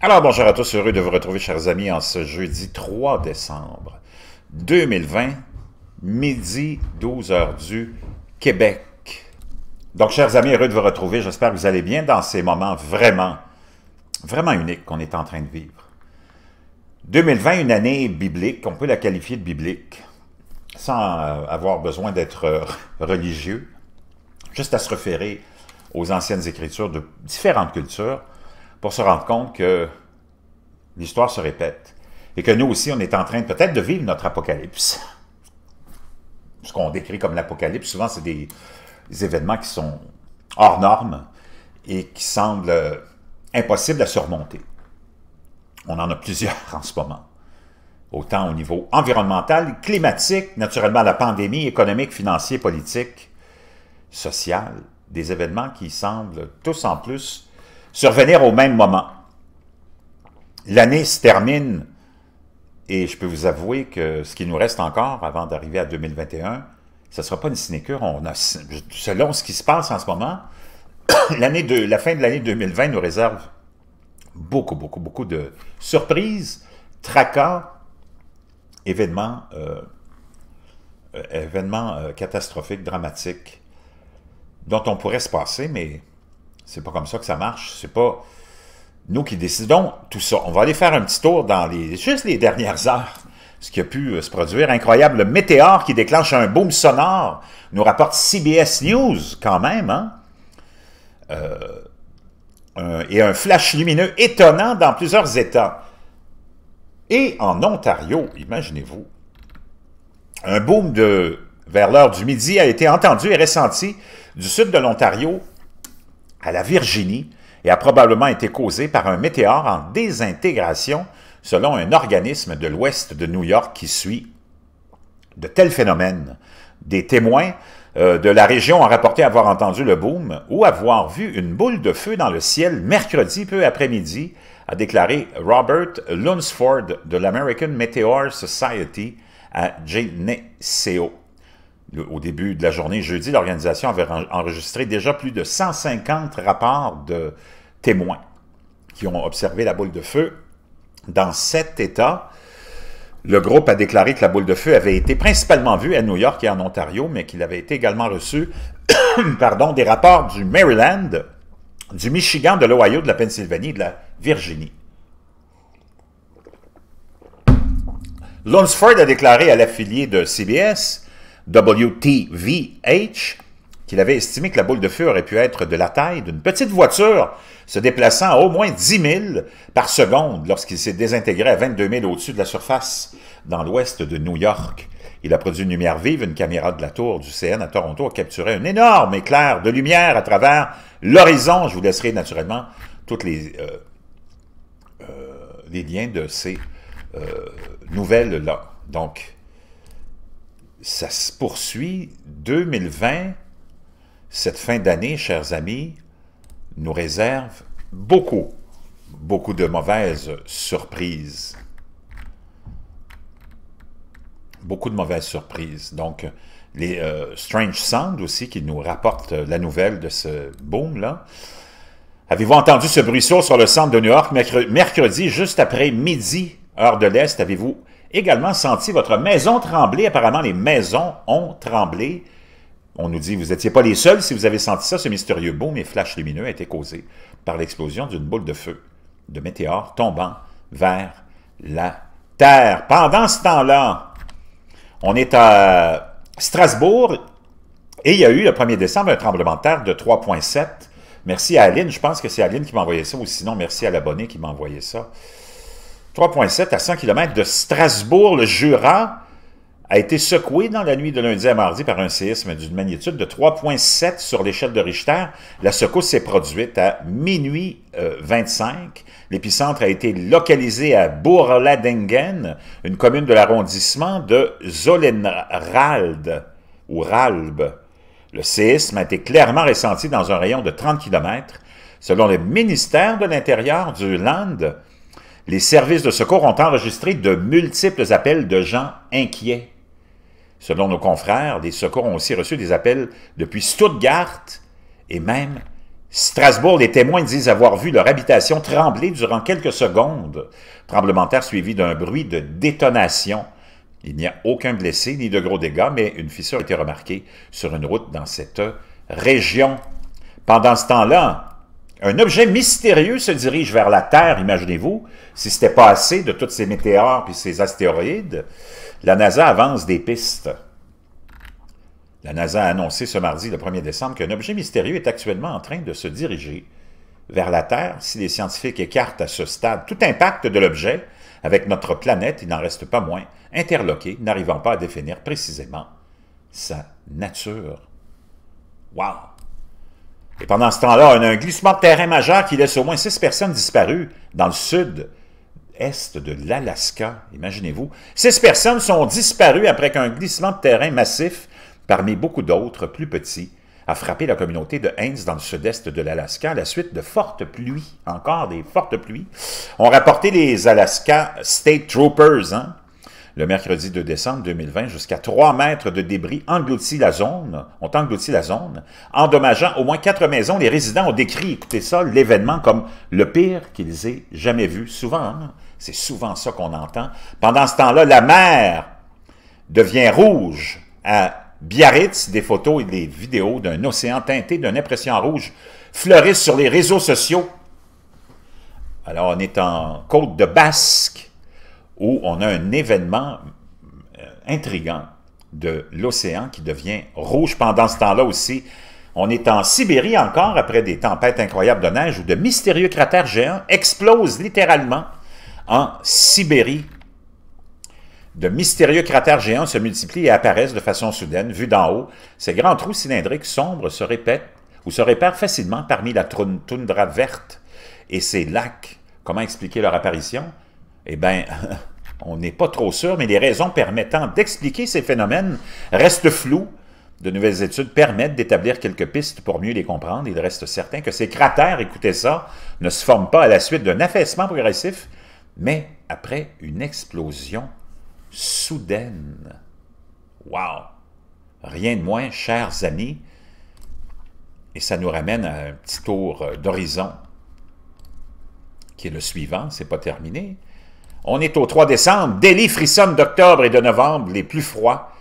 Alors bonjour à tous, heureux de vous retrouver chers amis en ce jeudi 3 décembre 2020, midi 12h du Québec. Donc chers amis, heureux de vous retrouver, j'espère que vous allez bien dans ces moments vraiment, vraiment uniques qu'on est en train de vivre. 2020, une année biblique, on peut la qualifier de biblique, sans euh, avoir besoin d'être euh, religieux, juste à se référer aux anciennes écritures de différentes cultures, pour se rendre compte que l'histoire se répète et que nous aussi, on est en train peut-être de vivre notre apocalypse. Ce qu'on décrit comme l'apocalypse, souvent, c'est des, événements qui sont hors normes et qui semblent euh, impossibles à surmonter. On en a plusieurs en ce moment, autant au niveau environnemental, climatique, naturellement la pandémie, économique, financier, politique, social, des événements qui semblent tous en plus survenir au même moment. L'année se termine et je peux vous avouer que ce qui nous reste encore avant d'arriver à 2021, ce ne sera pas une sinecure. On a, selon ce qui se passe en ce moment, de, la fin de l'année 2020 nous réserve beaucoup, beaucoup, beaucoup de surprises, tracas, événements, euh, euh, euh, catastrophiques, dramatiques, dont on pourrait se passer, mais c'est pas comme ça que ça marche. C'est pas nous qui décidons tout ça. On va aller faire un petit tour dans les juste les dernières heures, ce qui a pu euh, se produire. Incroyable, le météore qui déclenche un boom sonore nous rapporte CBS News quand même. Hein. Euh, et un flash lumineux étonnant dans plusieurs États. Et en Ontario, imaginez-vous, un boom de vers l'heure du midi a été entendu et ressenti du sud de l'Ontario à la Virginie et a probablement été causé par un météore en désintégration selon un organisme de l'ouest de New York qui suit de tels phénomènes. Des témoins euh, de la région ont rapporté avoir entendu le boom ou avoir vu une boule de feu dans le ciel mercredi peu après-midi, a déclaré Robert Lunsford de l'American Meteor Society à Geneseo au début de la journée jeudi, l'organisation avait enregistré déjà plus de 150 rapports de témoins qui ont observé la boule de feu. Dans sept États. le groupe a déclaré que la boule de feu avait été principalement vue à New York et en Ontario, mais qu'il avait été également reçu pardon, des rapports du Maryland, du Michigan, de l'Ohio, de la Pennsylvanie et de la Virginie. Lunsford a déclaré à l'affilié de CBS WTVH, qu'il avait estimé que la boule de feu aurait pu être de la taille d'une petite voiture se déplaçant à au moins 10 000 par seconde lorsqu'il s'est désintégré à 22 000 au-dessus de la surface dans l'ouest de New York. Il a produit une lumière vive, une caméra de la tour du CN à Toronto a capturé un énorme éclair de lumière à travers l'horizon. Je vous laisserai naturellement tous euh, euh, les, liens de ces euh, nouvelles-là. Donc, ça se poursuit. 2020, cette fin d'année, chers amis, nous réserve beaucoup, beaucoup de mauvaises surprises. Beaucoup de mauvaises surprises. Donc, les euh, Strange Sound aussi, qui nous rapportent euh, la nouvelle de ce boom-là. Avez-vous entendu ce bruit sourd sur le centre de New York mercredi, juste après midi, heure de l'Est? Avez-vous également senti votre maison trembler. Apparemment, les maisons ont tremblé. On nous dit, vous n'étiez pas les seuls si vous avez senti ça. Ce mystérieux boom et flash lumineux a été causé par l'explosion d'une boule de feu, de météore tombant vers la Terre. Pendant ce temps-là, on est à Strasbourg et il y a eu le 1er décembre un tremblement de terre de 3,7. Merci à Aline, je pense que c'est Aline qui m'a envoyé ça, ou sinon merci à l'abonné qui m'a envoyé ça. 3,7 à 100 km de Strasbourg, le Jura a été secoué dans la nuit de lundi à mardi par un séisme d'une magnitude de 3,7 sur l'échelle de Richter. La secousse s'est produite à minuit 25. Euh, L'épicentre a été localisé à Bourladingen, une commune de l'arrondissement de Zollenrald ou Ralbe. Le séisme a été clairement ressenti dans un rayon de 30 km. Selon le ministère de l'Intérieur du Land, les services de secours ont enregistré de multiples appels de gens inquiets. Selon nos confrères, les secours ont aussi reçu des appels depuis Stuttgart et même Strasbourg. Les témoins disent avoir vu leur habitation trembler durant quelques secondes, tremblementaire suivi d'un bruit de détonation. Il n'y a aucun blessé ni de gros dégâts, mais une fissure a été remarquée sur une route dans cette région. Pendant ce temps-là, un objet mystérieux se dirige vers la Terre, imaginez-vous, si ce n'était pas assez de toutes ces météores et ces astéroïdes. La NASA avance des pistes. La NASA a annoncé ce mardi, le 1er décembre, qu'un objet mystérieux est actuellement en train de se diriger vers la Terre. Si les scientifiques écartent à ce stade tout impact de l'objet avec notre planète, il n'en reste pas moins interloqué, n'arrivant pas à définir précisément sa nature. Wow! Et pendant ce temps-là, un glissement de terrain majeur qui laisse au moins six personnes disparues dans le sud est de l'Alaska, imaginez-vous. Six personnes sont disparues après qu'un glissement de terrain massif, parmi beaucoup d'autres plus petits, a frappé la communauté de Haines dans le sud-est de l'Alaska à la suite de fortes pluies, encore des fortes pluies, ont rapporté les Alaska State Troopers, hein, le mercredi 2 décembre 2020, jusqu'à 3 mètres de débris engloutit la zone, ont englouti la zone, endommageant au moins quatre maisons. Les résidents ont décrit, écoutez ça, l'événement comme le pire qu'ils aient jamais vu. Souvent, hein, c'est souvent ça qu'on entend. Pendant ce temps-là, la mer devient rouge à Biarritz, des photos et des vidéos d'un océan teinté d'une impression rouge fleurissent sur les réseaux sociaux. Alors, on est en côte de Basque, où on a un événement euh, intrigant de l'océan qui devient rouge pendant ce temps-là aussi. On est en Sibérie encore après des tempêtes incroyables de neige où de mystérieux cratères géants explosent littéralement en Sibérie. De mystérieux cratères géants se multiplient et apparaissent de façon soudaine, vus d'en haut. Ces grands trous cylindriques sombres se répètent ou se répèrent facilement parmi la toundra verte et ces lacs. Comment expliquer leur apparition? Eh bien, on n'est pas trop sûr, mais les raisons permettant d'expliquer ces phénomènes restent floues. De nouvelles études permettent d'établir quelques pistes pour mieux les comprendre. Il reste certain que ces cratères, écoutez ça, ne se forment pas à la suite d'un affaissement progressif, mais après une explosion soudaine. Wow! Rien de moins, chers amis, et ça nous ramène à un petit tour euh, d'horizon qui est le suivant, c'est pas terminé. On est au 3 décembre. Delhi frissonne d'octobre et de novembre, les plus froids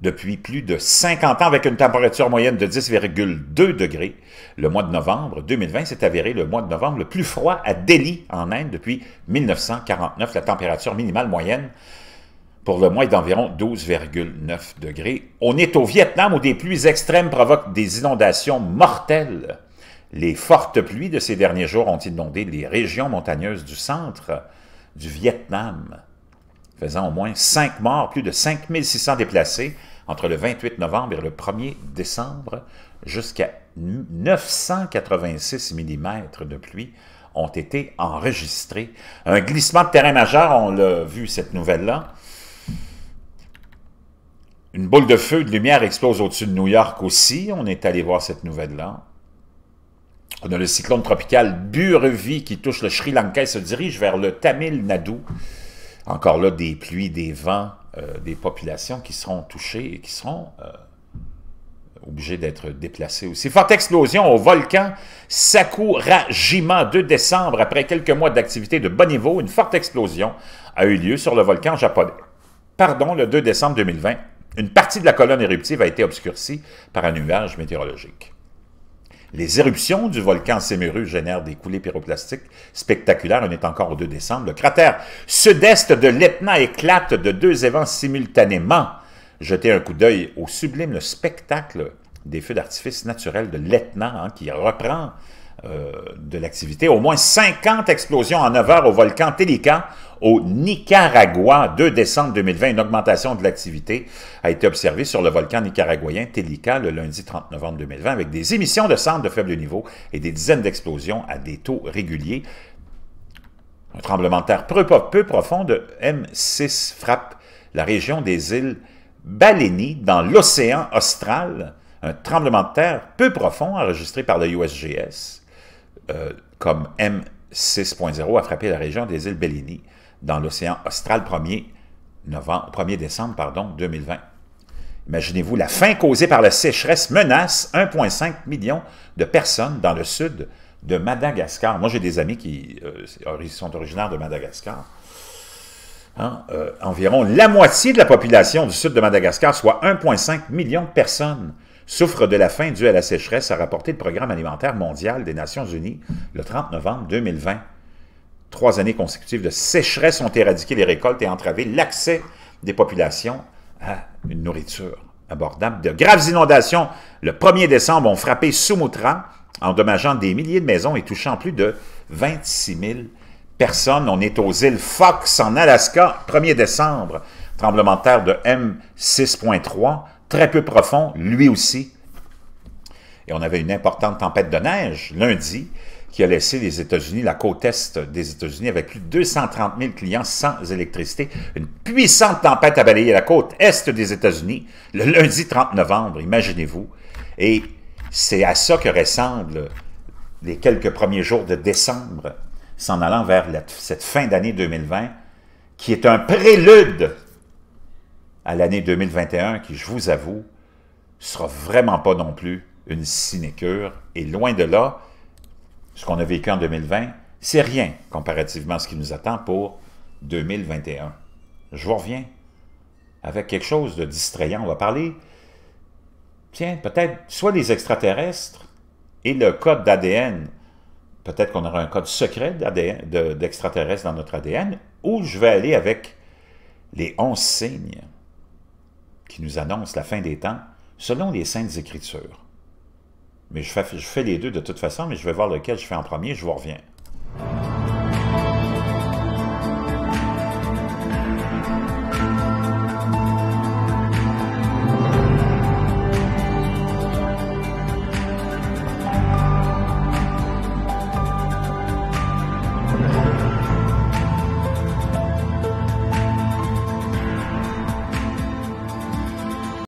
depuis plus de 50 ans, avec une température moyenne de 10,2 degrés. Le mois de novembre 2020 s'est avéré le mois de novembre le plus froid à Delhi, en Inde, depuis 1949. La température minimale moyenne pour le mois est d'environ 12,9 degrés. On est au Vietnam où des pluies extrêmes provoquent des inondations mortelles. Les fortes pluies de ces derniers jours ont inondé les régions montagneuses du centre du Vietnam, faisant au moins 5 morts, plus de 5600 déplacés entre le 28 novembre et le 1er décembre, jusqu'à 986 mm de pluie ont été enregistrés. Un glissement de terrain majeur, on l'a vu cette nouvelle-là. Une boule de feu, de lumière explose au-dessus de New York aussi. On est allé voir cette nouvelle-là. On a le cyclone tropical Burevi qui touche le Sri Lanka et se dirige vers le Tamil Nadu. Encore là, des pluies, des vents, euh, des populations qui seront touchées et qui seront euh, obligées d'être déplacées aussi. Forte explosion au volcan Sakurajima 2 décembre. Après quelques mois d'activité de bon niveau, une forte explosion a eu lieu sur le volcan japonais. Pardon, le 2 décembre 2020, une partie de la colonne éruptive a été obscurcie par un nuage météorologique. Les éruptions du volcan Semeru génèrent des coulées pyroplastiques spectaculaires. On est encore au 2 décembre. Le cratère sud-est de l'Etna éclate de deux événements simultanément. Jetez un coup d'œil au sublime spectacle des feux d'artifice naturels de l'Etna hein, qui reprend euh, de l'activité. Au moins 50 explosions en 9 heures au volcan Télican au Nicaragua, 2 décembre 2020. Une augmentation de l'activité a été observée sur le volcan nicaraguayen Telica le lundi 30 novembre 2020 avec des émissions de cendres de faible niveau et des dizaines d'explosions à des taux réguliers. Un tremblement de terre peu, profond de M6 frappe la région des îles Balénie dans l'océan austral. Un tremblement de terre peu profond enregistré par le USGS euh, comme M6 6.0 a frappé la région des îles Bellini dans l'océan austral 1er, novembre, 1er décembre pardon, 2020. Imaginez-vous, la faim causée par la sécheresse menace 1,5 million de personnes dans le sud de Madagascar. Moi, j'ai des amis qui euh, sont originaires de Madagascar. Hein, euh, environ la moitié de la population du sud de Madagascar, soit 1,5 million de personnes, souffre de la faim due à la sécheresse, a rapporté le Programme alimentaire mondial des Nations unies le 30 novembre 2020. Trois années consécutives de sécheresse ont éradiqué les récoltes et entravé l'accès des populations à une nourriture abordable. De graves inondations le 1er décembre ont frappé Sumoutra, endommageant des milliers de maisons et touchant plus de 26 000 personnes. On est aux îles Fox en Alaska, 1er décembre. Tremblement de terre de M6.3 très peu profond, lui aussi. Et on avait une importante tempête de neige lundi qui a laissé les États-Unis, la côte est des États-Unis, avec plus de 230 000 clients sans électricité. Une puissante tempête a balayé la côte est des États-Unis le lundi 30 novembre, imaginez-vous. Et c'est à ça que ressemblent les quelques premiers jours de décembre, s'en allant vers cette fin d'année 2020, qui est un prélude à l'année 2021 qui, je vous avoue, sera vraiment pas non plus une sinécure. Et loin de là, ce qu'on a vécu en 2020, c'est rien comparativement à ce qui nous attend pour 2021. Je vous reviens avec quelque chose de distrayant. On va parler, tiens, peut-être soit des extraterrestres et le code d'ADN. Peut-être qu'on aura un code secret d'extraterrestres dans notre ADN, ou je vais aller avec les 11 signes qui nous annonce la fin des temps selon les Saintes Écritures. Mais je fais, les deux de toute façon, mais je vais voir lequel je fais en premier, je vous reviens.